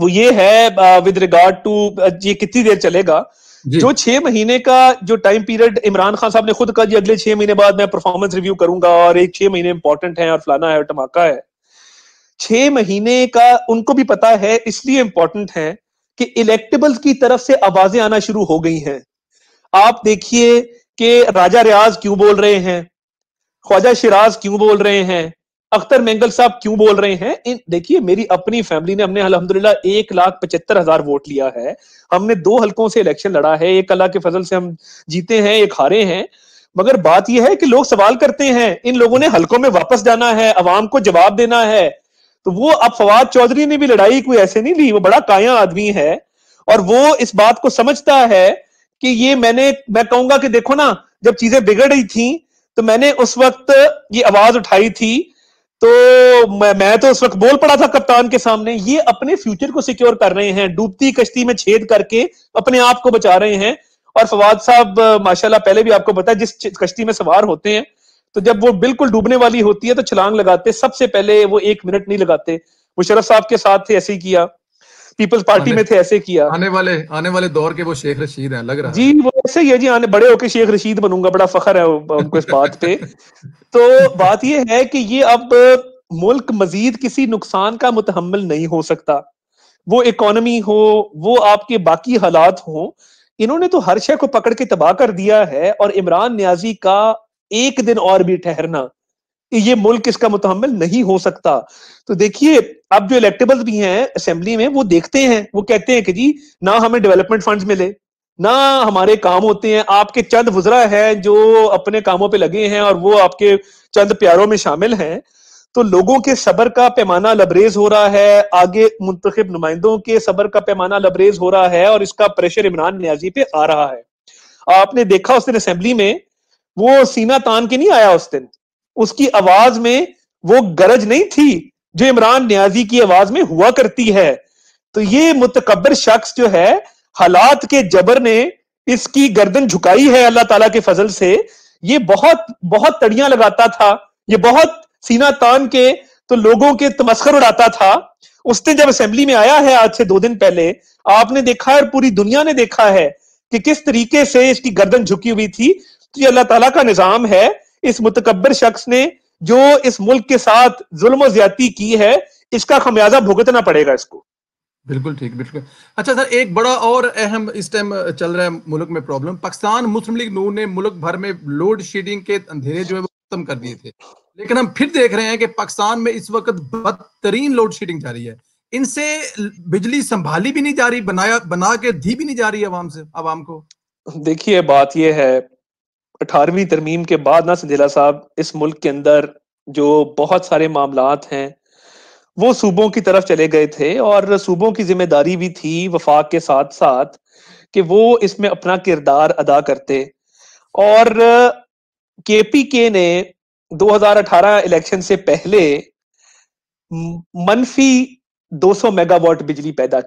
वो ये है विद रिगार्ड टू ये कितनी देर चलेगा जो छह महीने का जो टाइम पीरियड इमरान खान साहब ने खुद कहा अगले छह महीने बाद मैं परफॉर्मेंस रिव्यू करूंगा और एक छह महीने इंपॉर्टेंट है और फलाना है और टमाका है छह महीने का उनको भी पता है इसलिए इंपॉर्टेंट है कि इलेक्टेबल की तरफ से आवाजें आना शुरू हो गई हैं आप देखिए कि राजा रियाज क्यों बोल रहे हैं ख्वाजा शिराज क्यों बोल रहे हैं अख्तर मेंगल साहब क्यों बोल रहे हैं इन देखिए मेरी अपनी फैमिली ने हमने अलहमदुल्ला एक लाख पचहत्तर हजार वोट लिया है हमने दो हलकों से इलेक्शन लड़ा है एक अल्लाह के फजल से हम जीते हैं एक हारे हैं मगर बात यह है कि लोग सवाल करते हैं इन लोगों ने हलकों में वापस जाना है अवाम को जवाब देना है तो वो अब फवाद चौधरी ने भी लड़ाई कोई ऐसे नहीं ली वो बड़ा काया आदमी है और वो इस बात को समझता है कि ये मैंने मैं कहूंगा कि देखो ना जब चीजें बिगड़ रही थी तो मैंने उस वक्त ये आवाज उठाई थी तो मैं, मैं तो उस वक्त बोल पड़ा था कप्तान के सामने ये अपने फ्यूचर को सिक्योर कर रहे हैं डूबती कश्ती में छेद करके अपने आप को बचा रहे हैं और फवाद साहब माशाल्लाह पहले भी आपको पता है जिस कश्ती में सवार होते हैं तो जब वो बिल्कुल डूबने वाली होती है तो छलांग लगाते सबसे पहले वो एक मिनट नहीं लगाते मुशरफ साहब के साथ थे ऐसे ही किया पीपल्स पार्टी में थे ऐसे किया आने वाले आने वाले दौर के वो शेख रशीद हैं लग रहा है जी वो ऐसे ही है जी आने बड़े होके शेख रशीद बनूंगा बड़ा फखर है उनको इस बात पे तो बात यह है कि ये अब मुल्क मजीद किसी नुकसान का मुतहमल नहीं हो सकता वो इकोनमी हो वो आपके बाकी हालात हो इन्होंने तो हर शे को पकड़ के तबाह कर दिया है और इमरान न्याजी का एक दिन और भी ठहरना ये मुल्क इसका मुतहमल नहीं हो सकता तो देखिए अब जो इलेक्टेबल्स भी हैं असेंबली में वो देखते हैं वो कहते हैं कि जी ना हमें डेवलपमेंट फंड्स मिले ना हमारे काम होते हैं आपके चंद वजरा है जो अपने कामों पे लगे हैं और वो आपके चंद प्यारों में शामिल हैं तो लोगों के सबर का पैमाना लबरेज हो रहा है आगे मुंतब नुमाइंदों के सबर का पैमाना लबरेज हो रहा है और इसका प्रेशर इमरान न्याजी पे आ रहा है आपने देखा उस दिन असेंबली में वो सीना तान के नहीं आया उस दिन उसकी आवाज में वो गरज नहीं थी जो इमरान न्याजी की आवाज में हुआ करती है तो ये मुतकबर शख्स जो है हालात के जबर ने इसकी गर्दन झुकाई है अल्लाह ताला के फजल से ये बहुत बहुत तड़ियां लगाता था ये बहुत सीना तान के तो लोगों के तमस्कर उड़ाता था उसने जब असेंबली में आया है आज से दो दिन पहले आपने देखा है और पूरी दुनिया ने देखा है कि किस तरीके से इसकी गर्दन झुकी हुई थी तो ये अल्लाह ताला का निजाम है इस मुतकबर शख्स ने जो इस मुल्क के साथ जुल्म ज्यादा की है इसका खमियाजा भुगतना पड़ेगा इसको बिल्कुल ठीक बिल्कुल अच्छा सर एक बड़ा और अहम इस टाइम चल रहा है मुल्क में प्रॉब्लम पाकिस्तान मुस्लिम लीग नू ने मुल्क भर में लोड शेडिंग के अंधेरे जो है वो खत्म कर दिए थे लेकिन हम फिर देख रहे हैं कि पाकिस्तान में इस वक्त बदतरीन लोड शेडिंग जारी है इनसे बिजली संभाली भी नहीं जा रही बनाया बना के दी भी नहीं जा रही आवाम से आवाम को देखिए बात यह है अठारहवीं तरमीम के बाद ना संधेला साहब इस मुल्क के अंदर जो बहुत सारे मामला हैं वो सूबों की तरफ चले गए थे और सूबों की जिम्मेदारी भी थी वफाक के साथ साथ कि वो इसमें अपना किरदार अदा करते और के ने 2018 इलेक्शन से पहले मनफी 200 मेगावाट बिजली पैदा